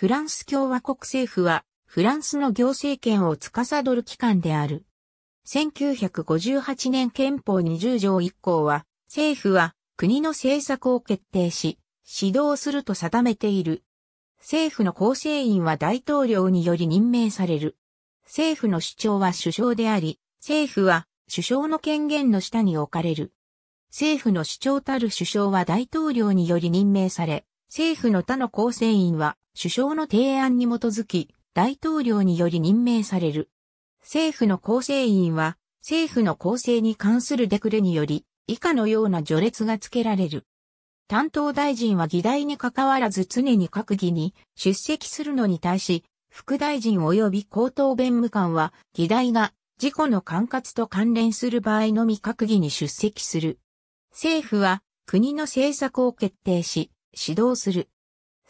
フランス共和国政府は、フランスの行政権を司る機関である。1958年憲法20条1項は、政府は国の政策を決定し、指導すると定めている。政府の構成員は大統領により任命される。政府の首長は首相であり、政府は首相の権限の下に置かれる。政府の首長たる首相は大統領により任命され、政府の他の構成員は首相の提案に基づき、大統領により任命される。政府の構成員は、政府の構成に関するデクレにより、以下のような序列が付けられる。担当大臣は議題に関わらず常に閣議に出席するのに対し、副大臣及び高等弁務官は、議題が事故の管轄と関連する場合のみ閣議に出席する。政府は、国の政策を決定し、指導する。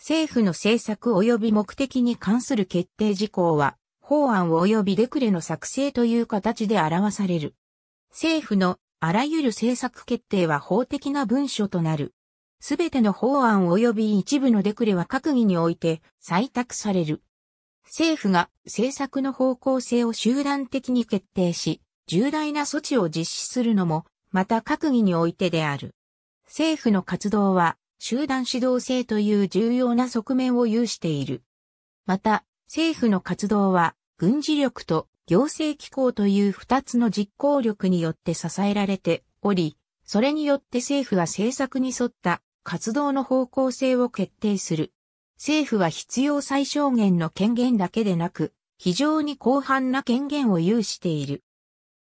政府の政策及び目的に関する決定事項は、法案及びデクレの作成という形で表される。政府のあらゆる政策決定は法的な文書となる。すべての法案及び一部のデクレは閣議において採択される。政府が政策の方向性を集団的に決定し、重大な措置を実施するのも、また閣議においてである。政府の活動は、集団指導性という重要な側面を有している。また、政府の活動は、軍事力と行政機構という二つの実行力によって支えられており、それによって政府は政策に沿った活動の方向性を決定する。政府は必要最小限の権限だけでなく、非常に広範な権限を有している。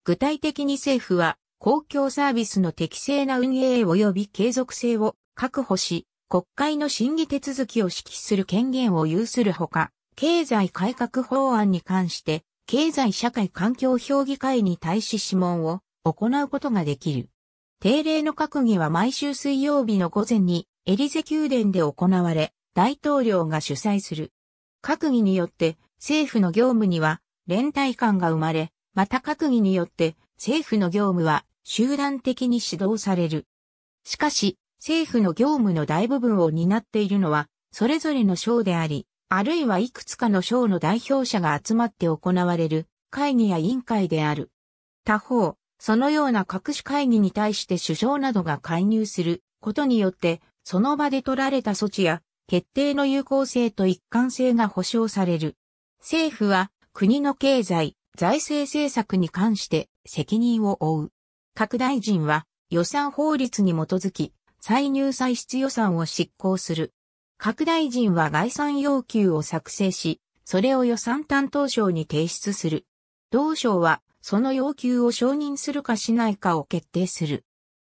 具体的に政府は公共サービスの適正な運営及び継続性を確保し、国会の審議手続きを指揮する権限を有するほか、経済改革法案に関して、経済社会環境評議会に対し諮問を行うことができる。定例の閣議は毎週水曜日の午前にエリゼ宮殿で行われ、大統領が主催する。閣議によって政府の業務には連帯感が生まれ、また閣議によって政府の業務は集団的に指導される。しかし、政府の業務の大部分を担っているのは、それぞれの省であり、あるいはいくつかの省の代表者が集まって行われる会議や委員会である。他方、そのような各種会議に対して首相などが介入することによって、その場で取られた措置や決定の有効性と一貫性が保障される。政府は国の経済、財政政策に関して責任を負う。各大臣は予算法律に基づき歳入歳出予算を執行する。各大臣は概算要求を作成し、それを予算担当省に提出する。同省は、その要求を承認するかしないかを決定する。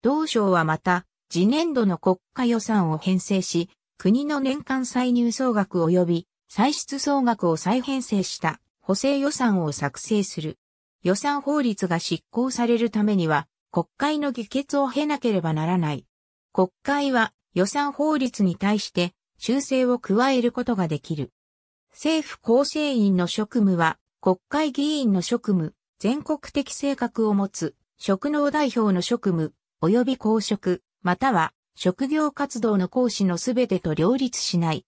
同省はまた、次年度の国家予算を編成し、国の年間歳入総額及び歳出総額を再編成した補正予算を作成する。予算法律が執行されるためには、国会の議決を経なければならない。国会は予算法律に対して修正を加えることができる。政府構成員の職務は国会議員の職務、全国的性格を持つ職能代表の職務、及び公職、または職業活動の行使のすべてと両立しない。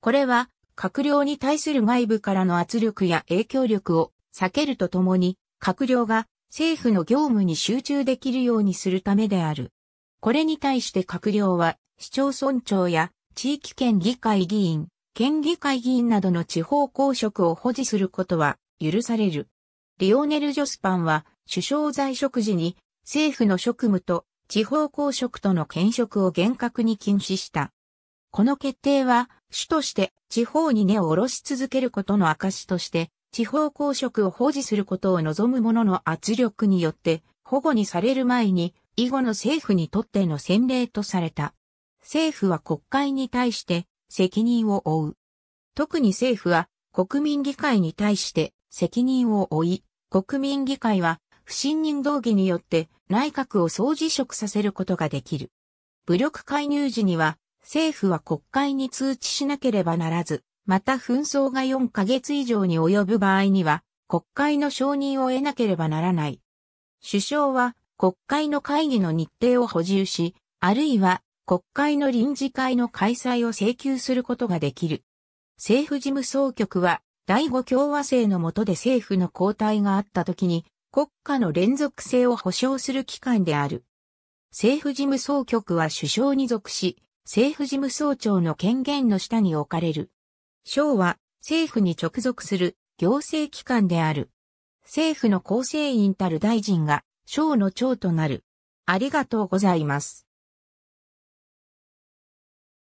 これは閣僚に対する外部からの圧力や影響力を避けるとともに、閣僚が政府の業務に集中できるようにするためである。これに対して閣僚は、市町村長や地域県議会議員、県議会議員などの地方公職を保持することは許される。リオネル・ジョスパンは首相在職時に政府の職務と地方公職との兼職を厳格に禁止した。この決定は主として地方に根を下ろし続けることの証として地方公職を保持することを望む者の圧力によって保護にされる前に以後の政府にとっての先例とされた。政府は国会に対して責任を負う。特に政府は国民議会に対して責任を負い、国民議会は不信任動議によって内閣を総辞職させることができる。武力介入時には政府は国会に通知しなければならず、また紛争が4ヶ月以上に及ぶ場合には国会の承認を得なければならない。首相は国会の会議の日程を補充し、あるいは国会の臨時会の開催を請求することができる。政府事務総局は、第5共和制の下で政府の交代があった時に、国家の連続性を保障する機関である。政府事務総局は首相に属し、政府事務総長の権限の下に置かれる。省は政府に直属する行政機関である。政府の構成員たる大臣が蝶の長となる。ありがとうございます。